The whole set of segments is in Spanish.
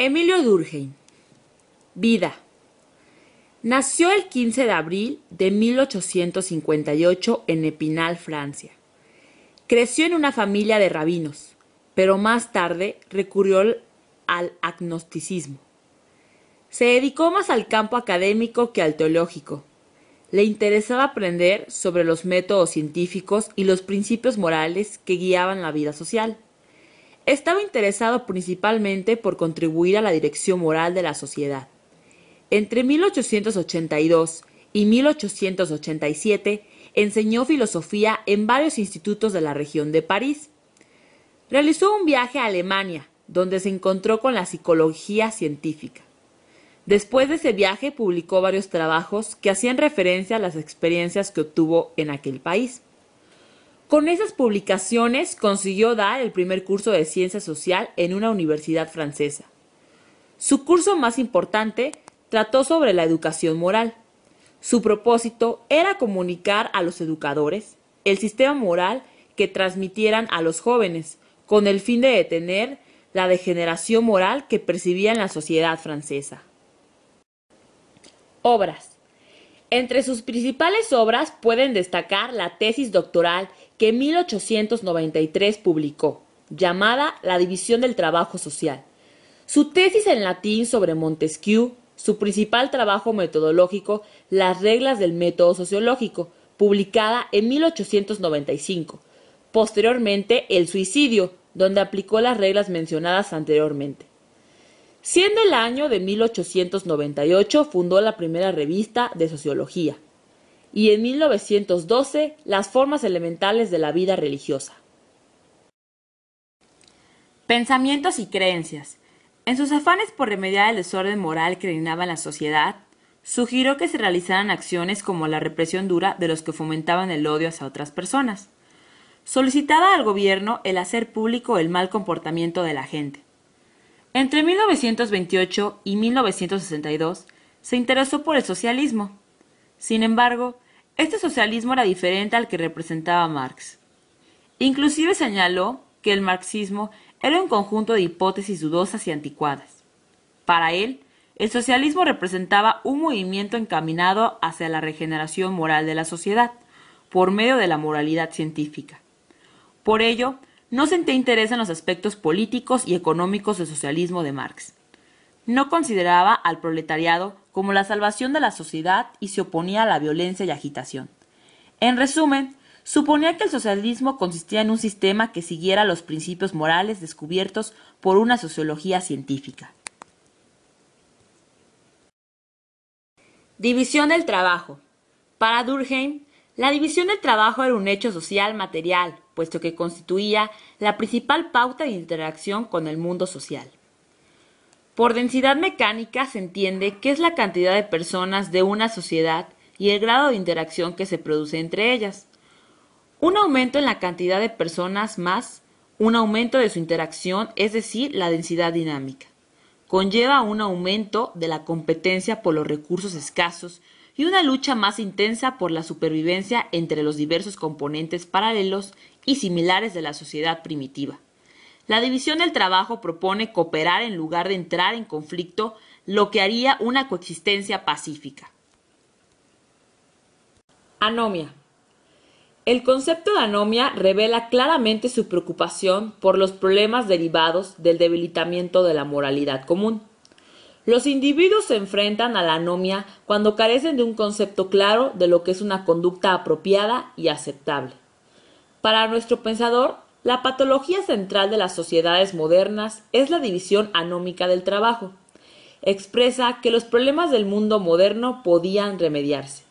Emilio Durkheim. Vida. Nació el 15 de abril de 1858 en Epinal, Francia. Creció en una familia de rabinos, pero más tarde recurrió al agnosticismo. Se dedicó más al campo académico que al teológico. Le interesaba aprender sobre los métodos científicos y los principios morales que guiaban la vida social. Estaba interesado principalmente por contribuir a la dirección moral de la sociedad. Entre 1882 y 1887 enseñó filosofía en varios institutos de la región de París. Realizó un viaje a Alemania, donde se encontró con la psicología científica. Después de ese viaje publicó varios trabajos que hacían referencia a las experiencias que obtuvo en aquel país. Con esas publicaciones consiguió dar el primer curso de ciencia social en una universidad francesa. Su curso más importante trató sobre la educación moral. Su propósito era comunicar a los educadores el sistema moral que transmitieran a los jóvenes, con el fin de detener la degeneración moral que percibía en la sociedad francesa. Obras. Entre sus principales obras pueden destacar la tesis doctoral que en 1893 publicó, llamada La División del Trabajo Social. Su tesis en latín sobre Montesquieu, su principal trabajo metodológico, Las reglas del método sociológico, publicada en 1895. Posteriormente, El suicidio, donde aplicó las reglas mencionadas anteriormente. Siendo el año de 1898, fundó la primera revista de sociología y en 1912 Las formas elementales de la vida religiosa. Pensamientos y creencias. En sus afanes por remediar el desorden moral que reinaba en la sociedad, sugirió que se realizaran acciones como la represión dura de los que fomentaban el odio hacia otras personas. Solicitaba al gobierno el hacer público el mal comportamiento de la gente. Entre 1928 y 1962 se interesó por el socialismo, sin embargo, este socialismo era diferente al que representaba Marx. Inclusive señaló que el marxismo era un conjunto de hipótesis dudosas y anticuadas. Para él, el socialismo representaba un movimiento encaminado hacia la regeneración moral de la sociedad, por medio de la moralidad científica. Por ello, no sentía interés en los aspectos políticos y económicos del socialismo de Marx no consideraba al proletariado como la salvación de la sociedad y se oponía a la violencia y agitación. En resumen, suponía que el socialismo consistía en un sistema que siguiera los principios morales descubiertos por una sociología científica. División del trabajo. Para Durkheim, la división del trabajo era un hecho social material, puesto que constituía la principal pauta de interacción con el mundo social. Por densidad mecánica se entiende que es la cantidad de personas de una sociedad y el grado de interacción que se produce entre ellas. Un aumento en la cantidad de personas más un aumento de su interacción, es decir, la densidad dinámica. Conlleva un aumento de la competencia por los recursos escasos y una lucha más intensa por la supervivencia entre los diversos componentes paralelos y similares de la sociedad primitiva. La división del trabajo propone cooperar en lugar de entrar en conflicto, lo que haría una coexistencia pacífica. Anomia. El concepto de anomia revela claramente su preocupación por los problemas derivados del debilitamiento de la moralidad común. Los individuos se enfrentan a la anomia cuando carecen de un concepto claro de lo que es una conducta apropiada y aceptable. Para nuestro pensador, la patología central de las sociedades modernas es la división anómica del trabajo. Expresa que los problemas del mundo moderno podían remediarse.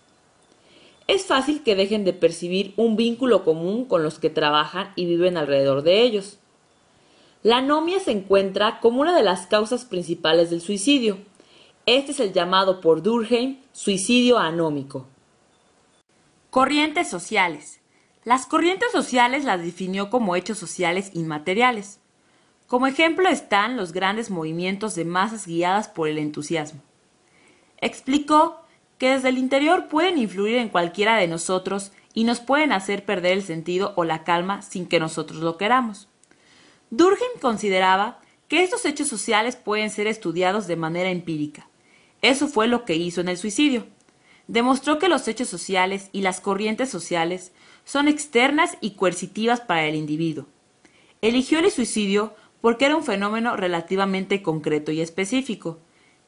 Es fácil que dejen de percibir un vínculo común con los que trabajan y viven alrededor de ellos. La anomia se encuentra como una de las causas principales del suicidio. Este es el llamado por Durkheim suicidio anómico. Corrientes sociales. Las corrientes sociales las definió como hechos sociales inmateriales. Como ejemplo están los grandes movimientos de masas guiadas por el entusiasmo. Explicó que desde el interior pueden influir en cualquiera de nosotros y nos pueden hacer perder el sentido o la calma sin que nosotros lo queramos. Durkheim consideraba que estos hechos sociales pueden ser estudiados de manera empírica. Eso fue lo que hizo en el suicidio demostró que los hechos sociales y las corrientes sociales son externas y coercitivas para el individuo. Eligió el suicidio porque era un fenómeno relativamente concreto y específico.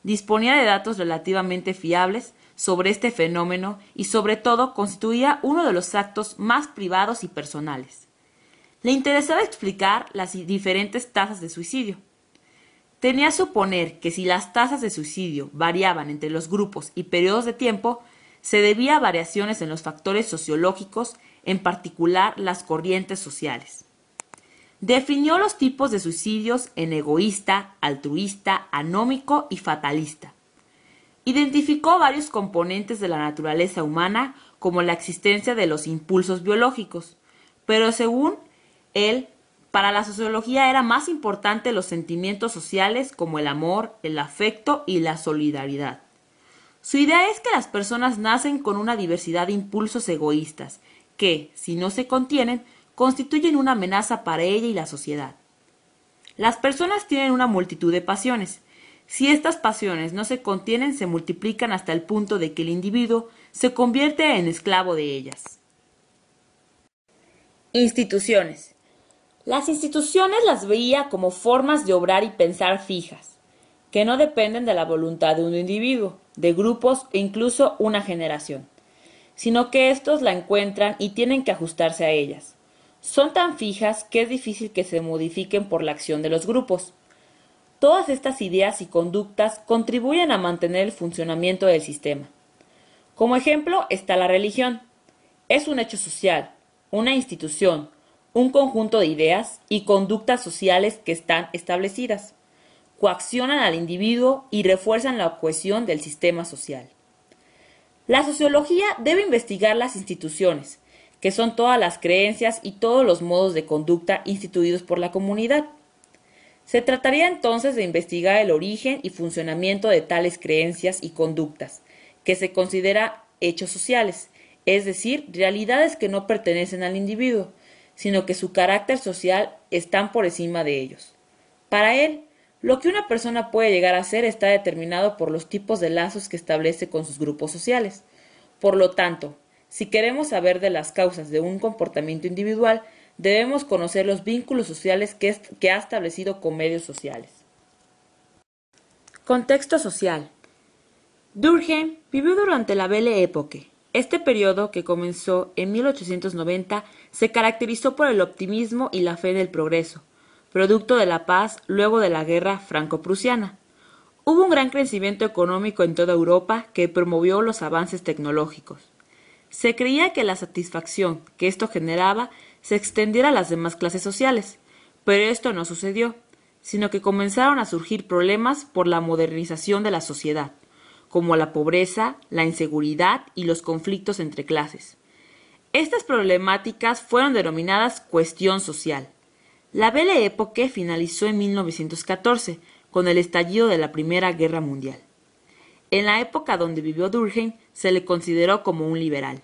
Disponía de datos relativamente fiables sobre este fenómeno y sobre todo constituía uno de los actos más privados y personales. Le interesaba explicar las diferentes tasas de suicidio. Tenía a suponer que si las tasas de suicidio variaban entre los grupos y periodos de tiempo, se debía a variaciones en los factores sociológicos, en particular las corrientes sociales. Definió los tipos de suicidios en egoísta, altruista, anómico y fatalista. Identificó varios componentes de la naturaleza humana como la existencia de los impulsos biológicos, pero según él, para la sociología era más importante los sentimientos sociales como el amor, el afecto y la solidaridad. Su idea es que las personas nacen con una diversidad de impulsos egoístas, que, si no se contienen, constituyen una amenaza para ella y la sociedad. Las personas tienen una multitud de pasiones. Si estas pasiones no se contienen, se multiplican hasta el punto de que el individuo se convierte en esclavo de ellas. Instituciones. Las instituciones las veía como formas de obrar y pensar fijas que no dependen de la voluntad de un individuo, de grupos e incluso una generación, sino que estos la encuentran y tienen que ajustarse a ellas. Son tan fijas que es difícil que se modifiquen por la acción de los grupos. Todas estas ideas y conductas contribuyen a mantener el funcionamiento del sistema. Como ejemplo está la religión. Es un hecho social, una institución, un conjunto de ideas y conductas sociales que están establecidas coaccionan al individuo y refuerzan la cohesión del sistema social. La sociología debe investigar las instituciones, que son todas las creencias y todos los modos de conducta instituidos por la comunidad. Se trataría entonces de investigar el origen y funcionamiento de tales creencias y conductas, que se considera hechos sociales, es decir, realidades que no pertenecen al individuo, sino que su carácter social están por encima de ellos. Para él, lo que una persona puede llegar a hacer está determinado por los tipos de lazos que establece con sus grupos sociales. Por lo tanto, si queremos saber de las causas de un comportamiento individual, debemos conocer los vínculos sociales que, ha establecido con medios sociales. Contexto social. Durkheim vivió durante la Belle Époque. Este periodo, que comenzó en 1890, se caracterizó por el optimismo y la fe en el progreso, producto de la paz luego de la guerra franco-prusiana. Hubo un gran crecimiento económico en toda Europa que promovió los avances tecnológicos. Se creía que la satisfacción que esto generaba se extendiera a las demás clases sociales, pero esto no sucedió, sino que comenzaron a surgir problemas por la modernización de la sociedad, como la pobreza, la inseguridad y los conflictos entre clases. Estas problemáticas fueron denominadas cuestión social. La Belle Époque finalizó en 1914, con el estallido de la Primera Guerra Mundial. En la época donde vivió Durgen se le consideró como un liberal.